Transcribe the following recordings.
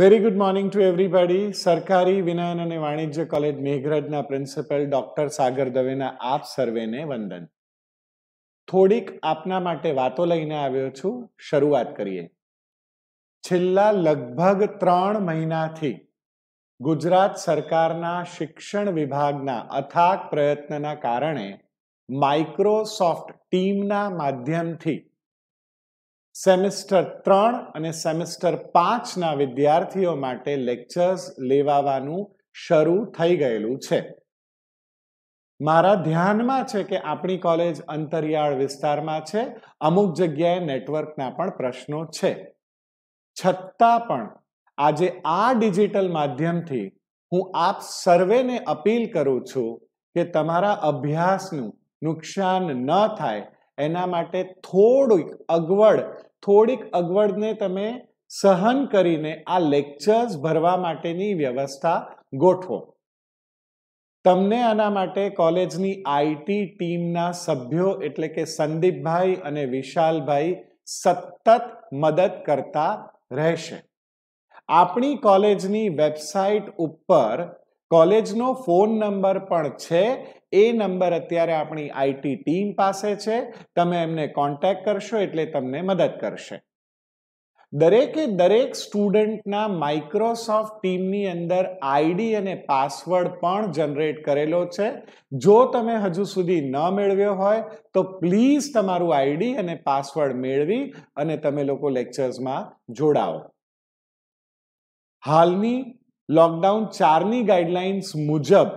very good morning to everybody સરકારી વિજ્ઞાન અને વાણિજ્ય કોલેજ મેઘરજના પ્રિન્સિપલ ડોક્ટર સાગર દવેના આપ સર્વેને વંદન થોડીક આપના માટે વાતો લઈને આવ્યો છું શરૂઆત કરીએ છેલ્લા લગભગ ત્રણ મહિનાથી ગુજરાત સરકારના શિક્ષણ વિભાગના અથાગ પ્રયત્નના કારણે માઇક્રોસોફ્ટ ટીમના માધ્યમથી સેમેસ્ટર ત્રણ અને સેમેસ્ટર પાંચના વિદ્યાર્થીઓ માટે લેક્ચર્સ લેવાવાનું શરૂ થઈ ગયેલું છે મારા ધ્યાનમાં છે કે આપણી કોલેજ અંતરિયાળ વિસ્તારમાં છે અમુક જગ્યાએ નેટવર્કના પણ પ્રશ્નો છે છતાં પણ આજે આ ડિજિટલ માધ્યમથી હું આપ સર્વેને અપીલ કરું છું કે તમારા અભ્યાસનું નુકસાન ન થાય એના માટે થોડીક અગવડ થોડીક અગવડને તમે સહન કરીને આ લેક્ચર્સ ભરવા માટેની વ્યવસ્થા ગોઠવો તમને આના માટે કોલેજની આઈટી ટીમના સભ્યો એટલે કે સંદીપભાઈ અને વિશાલભાઈ સતત મદદ કરતા રહેશે આપણી કોલેજની વેબસાઇટ ઉપર કોલેજનો ફોન નંબર પણ છે એ નંબર અત્યારે આપણી આઈટી ટીમ પાસે છે તમે એમને કોન્ટેક કરશો એટલે તમને મદદ કરશે દરેકે દરેક સ્ટુડન્ટના માઇક્રોસોફ્ટ ટીમની અંદર આઈડી અને પાસવર્ડ પણ જનરેટ કરેલો છે જો તમે હજુ સુધી ન મેળવ્યો હોય તો પ્લીઝ તમારું આઈડી અને પાસવર્ડ મેળવી અને તમે લોકો લેક્ચર્સમાં જોડાઓ હાલની લોકડાઉન ચારની ગાઈડલાઇન્સ મુજબ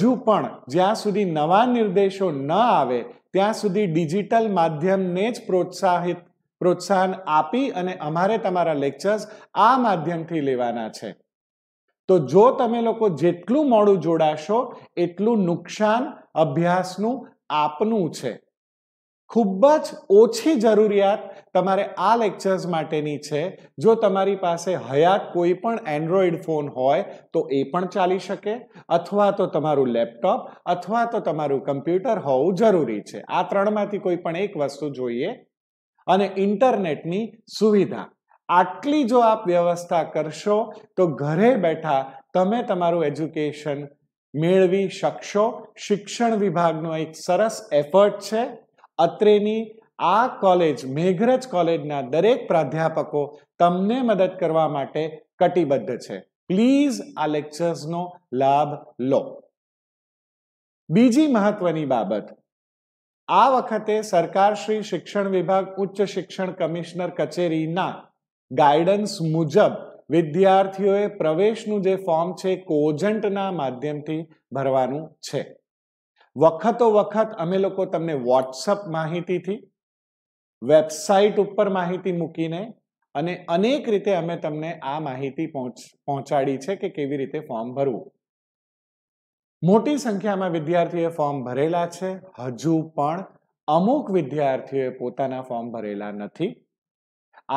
હજુ પણ જ્યાં સુધી નવા નિર્દેશો ન આવે ત્યાં સુધી ડિજિટલ માધ્યમને જ પ્રોત્સાહિત પ્રોત્સાહન આપી અને અમારે તમારા લેક્ચર્સ આ માધ્યમથી લેવાના છે તો જો તમે લોકો જેટલું મોડું જોડાશો એટલું નુકસાન અભ્યાસનું આપનું છે ખૂબ જ ઓછી જરૂરિયાત તમારે આ લેક્ચર્સ માટેની છે જો તમારી પાસે હયાત કોઈ પણ એન્ડ્રોઈડ ફોન હોય તો એ પણ ચાલી શકે અથવા તો તમારું લેપટોપ અથવા તો તમારું કમ્પ્યુટર હોવું જરૂરી છે આ ત્રણમાંથી કોઈ પણ એક વસ્તુ જોઈએ અને ઇન્ટરનેટની સુવિધા આટલી જો આપ વ્યવસ્થા કરશો તો ઘરે બેઠા તમે તમારું એજ્યુકેશન મેળવી શકશો શિક્ષણ વિભાગનો એક સરસ એફર્ટ છે અત્રેની આ કોલેજ મેઘરજ કોલેજના દરેક પ્રાધ્યાપકો તમને મદદ કરવા માટે કટિબદ્ધ છે પ્લીઝ આ લેક્ચર્સનો લાભ લો બીજી મહત્વની બાબત આ વખતે સરકારશ્રી શિક્ષણ વિભાગ ઉચ્ચ શિક્ષણ કમિશનર કચેરીના ગાઈડન્સ મુજબ વિદ્યાર્થીઓએ પ્રવેશનું જે ફોર્મ છે કોજન્ટના માધ્યમથી ભરવાનું છે વખતો વખત અમે લોકો તમને વોટ્સઅપ માહિતીથી વેબસાઇટ ઉપર માહિતી મૂકીને અને અનેક રીતે અમે તમને આ માહિતી પહોંચાડી છે કે કેવી રીતે ફોર્મ ભરવું મોટી સંખ્યામાં વિદ્યાર્થીઓએ ફોર્મ ભરેલા છે હજુ પણ અમુક વિદ્યાર્થીઓએ પોતાના ફોર્મ ભરેલા નથી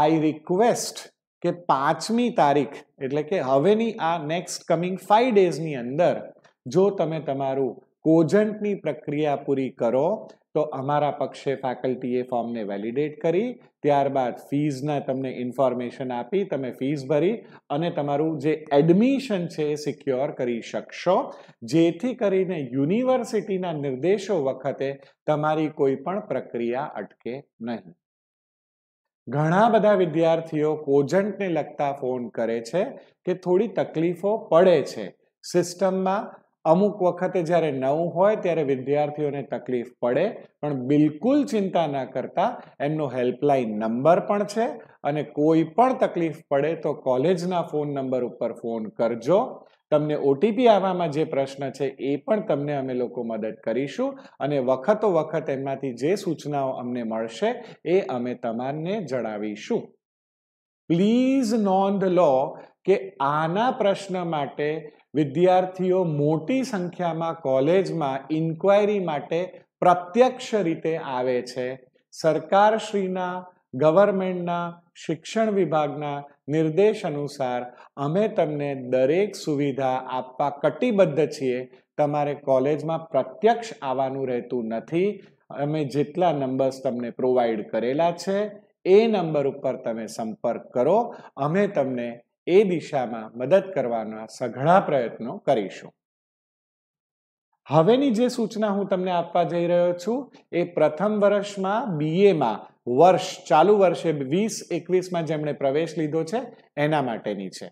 આઈ રિક્વેસ્ટ કે પાંચમી તારીખ એટલે કે હવેની આ નેક્સ્ટ કમિંગ ફાઈવ ડેઝની અંદર જો તમે તમારું કોજન્ટની પ્રક્રિયા પૂરી કરો તો અમારા પક્ષે ફેકલ્ટીએ ફોર્મને વેલિડેટ કરી ત્યારબાદ ફીઝના તમને ઇન્ફોર્મેશન આપી તમે ફીઝ ભરી અને તમારું જે એડમિશન છે એ સિક્યોર કરી શકશો જેથી કરીને યુનિવર્સિટીના નિર્દેશો વખતે તમારી કોઈ પણ પ્રક્રિયા અટકે નહીં ઘણા બધા વિદ્યાર્થીઓ કોજન્ટને લગતા ફોન કરે છે કે થોડી તકલીફો પડે છે સિસ્ટમમાં અમુક વખતે જ્યારે નવું હોય ત્યારે વિદ્યાર્થીઓને તકલીફ પડે પણ બિલકુલ ચિંતા ન કરતા એમનો હેલ્પલાઇન નંબર પણ છે અને કોઈ પણ તકલીફ પડે તો કોલેજના ફોન નંબર ઉપર ફોન કરજો તમને ઓટીપી આવવામાં જે પ્રશ્ન છે એ પણ તમને અમે લોકો મદદ કરીશું અને વખતો વખત એમનાથી જે સૂચનાઓ અમને મળશે એ અમે તમારને જણાવીશું પ્લીઝ નોંધ લો કે આના પ્રશ્ન માટે વિદ્યાર્થીઓ મોટી સંખ્યામાં કોલેજમાં ઇન્ક્વાયરી માટે પ્રત્યક્ષ રીતે આવે છે સરકારશ્રીના ગવર્મેન્ટના શિક્ષણ વિભાગના નિર્દેશ અનુસાર અમે તમને દરેક સુવિધા આપવા કટિબદ્ધ છીએ તમારે કોલેજમાં પ્રત્યક્ષ આવવાનું રહેતું નથી અમે જેટલા નંબર્સ તમને પ્રોવાઈડ કરેલા છે એ નંબર ઉપર તમે સંપર્ક કરો અમે તમને એ દિશામાં મદદ કરવાના સઘળા પ્રયત્નો કરીશું હવેની જે સૂચના હું તમને આપવા જઈ રહ્યો છું એ પ્રથમ વર્ષમાં બીએમાં વર્ષ ચાલુ વર્ષે વીસ એકવીસમાં જેમણે પ્રવેશ લીધો છે એના માટેની છે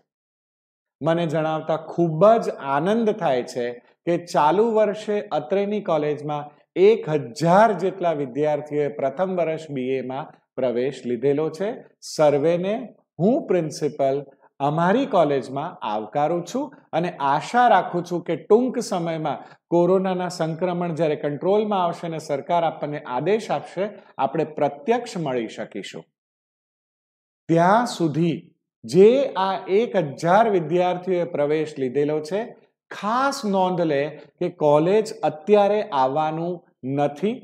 મને જણાવતા ખૂબ જ આનંદ થાય છે કે ચાલુ વર્ષે અત્રેની કોલેજમાં એક હજાર જેટલા વિદ્યાર્થીઓએ પ્રથમ વર્ષ બીએમાં પ્રવેશ લીધેલો છે સર્વેને હું પ્રિન્સિપલ અમારી કોલેજમાં આવકારું છું અને આશા રાખું છું કે ટૂંક સમયમાં કોરોનાના સંક્રમણ જ્યારે કંટ્રોલમાં આવશે અને સરકાર આપણને આદેશ આપશે આપણે પ્રત્યક્ષ મળી શકીશું ત્યાં સુધી જે આ એક હજાર વિદ્યાર્થીઓએ પ્રવેશ લીધેલો છે ખાસ નોંધ લે કે કોલેજ અત્યારે આવવાનું નથી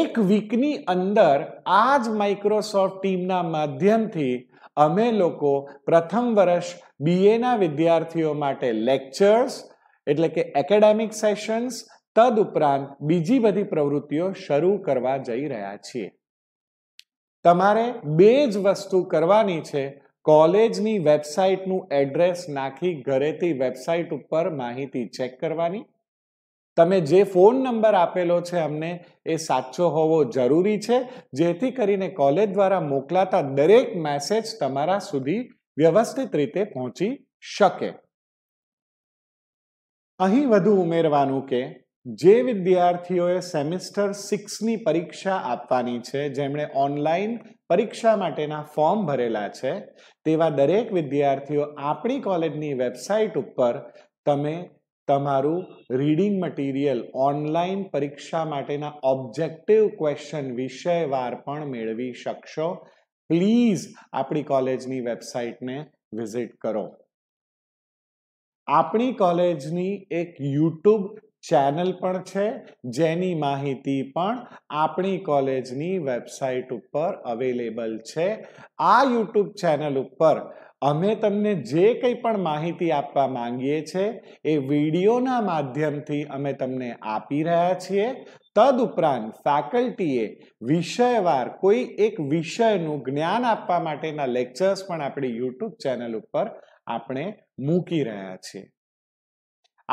એક વીકની અંદર આ જ માઇક્રોસોફ્ટ ટીમના માધ્યમથી અમે લોકો પ્રથમ વર્ષ બીએના વિદ્યાર્થીઓ માટે લેક્ચર્સ એટલે કે એકેડેમિક સેશન્સ તદ ઉપરાંત બીજી બધી પ્રવૃત્તિઓ શરૂ કરવા જઈ રહ્યા છીએ તમારે બે જ વસ્તુ કરવાની છે કોલેજની વેબસાઇટનું એડ્રેસ નાખી ઘરેથી વેબસાઇટ ઉપર માહિતી ચેક કરવાની તમે જે ફોન નંબર આપેલો છે અમને એ સાચો હોવો જરૂરી છે જેથી કરીને કોલેજ દ્વારા મોકલાતા દરેક મેસેજ તમારા સુધી વ્યવસ્થિત રીતે પહોંચી શકે અહીં વધુ ઉમેરવાનું કે જે વિદ્યાર્થીઓએ સેમિસ્ટર સિક્સની પરીક્ષા આપવાની છે જેમણે ઓનલાઈન પરીક્ષા માટેના ફોર્મ ભરેલા છે તેવા દરેક વિદ્યાર્થીઓ આપણી કોલેજની વેબસાઇટ ઉપર તમે તમારું રીડિંગ મટીરિયલ ઓનલાઈન પરીક્ષા માટેના ઓબ્જેક્ટિવ ક્વેશ્ચન વિષયવાર પણ મેળવી શકશો પ્લીઝ આપણી કોલેજની વેબસાઇટને વિઝિટ કરો આપણી કોલેજની એક યુટ્યુબ ચેનલ પણ છે જેની માહિતી પણ આપણી કોલેજની વેબસાઇટ ઉપર અવેલેબલ છે આ યુટ્યુબ ચેનલ ઉપર અમે તમને જે કંઈ પણ માહિતી આપવા માંગીએ છીએ એ વિડીયોના માધ્યમથી અમે તમને આપી રહ્યા છીએ તદ ઉપરાંત ફેકલ્ટીએ વિષયવાર કોઈ એક વિષયનું જ્ઞાન આપવા માટેના લેક્ચર્સ પણ આપણી યુટ્યુબ ચેનલ ઉપર આપણે મૂકી રહ્યા છીએ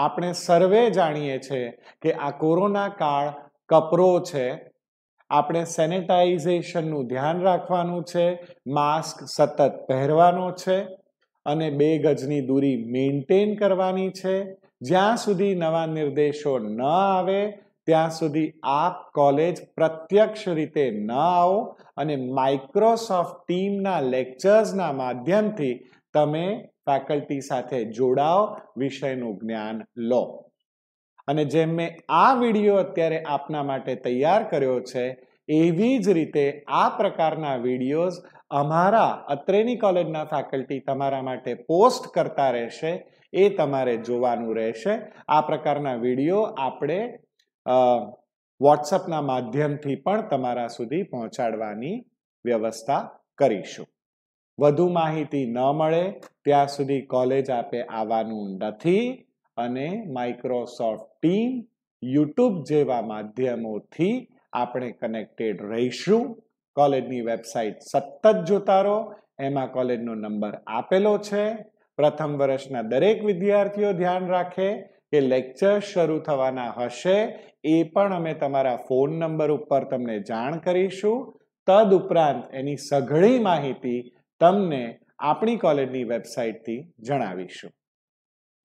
આપણે સર્વે જાણીએ છીએ કે આ કોરોના કાળ કપરો છે આપણે સેનેટાઇઝેશનનું ધ્યાન રાખવાનું છે માસ્ક સતત પહેરવાનો છે અને બે ગજની દૂરી મેન્ટેન કરવાની છે જ્યાં સુધી નવા નિર્દેશો ન આવે ત્યાં સુધી આપ કોલેજ પ્રત્યક્ષ રીતે ન આવો અને માઇક્રોસોફ્ટ ટીમના લેક્ચર્સના માધ્યમથી તમે ફેકલ્ટી સાથે જોડાઓ વિષયનું જ્ઞાન લો અને જેમ મેં આ વિડીયો અત્યારે આપના માટે તૈયાર કર્યો છે એવી જ રીતે આ પ્રકારના વિડીયોઝ અમારા અત્રેની કોલેજના ફેકલ્ટી તમારા માટે પોસ્ટ કરતા રહેશે એ તમારે જોવાનું રહેશે આ પ્રકારના વિડીયો આપણે વોટ્સઅપના માધ્યમથી પણ તમારા સુધી પહોંચાડવાની વ્યવસ્થા કરીશું વધુ માહિતી ન મળે ત્યાં સુધી કોલેજ આપે આવવાનું નથી અને માઇક્રોસોફ્ટ ટીમ યુટ્યુબ જેવા માધ્યમોથી આપણે કનેક્ટેડ રહીશું કોલેજની વેબસાઇટ સતત જોતા રહો એમાં કોલેજનો નંબર આપેલો છે પ્રથમ વર્ષના દરેક વિદ્યાર્થીઓ ધ્યાન રાખે કે લેક્ચર શરૂ થવાના હશે એ પણ અમે તમારા ફોન નંબર ઉપર તમને જાણ કરીશું તદ ઉપરાંત એની સઘળી માહિતી તમને આપણી કોલેજની વેબસાઇટથી જણાવીશું